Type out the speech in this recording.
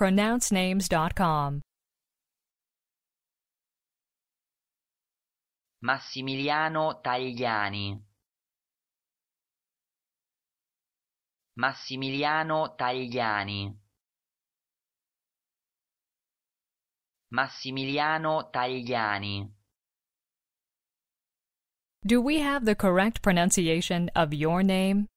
pronouncenames.com. Massimiliano Tagliani Massimiliano Tagliani Massimiliano Tagliani Do we have the correct pronunciation of your name?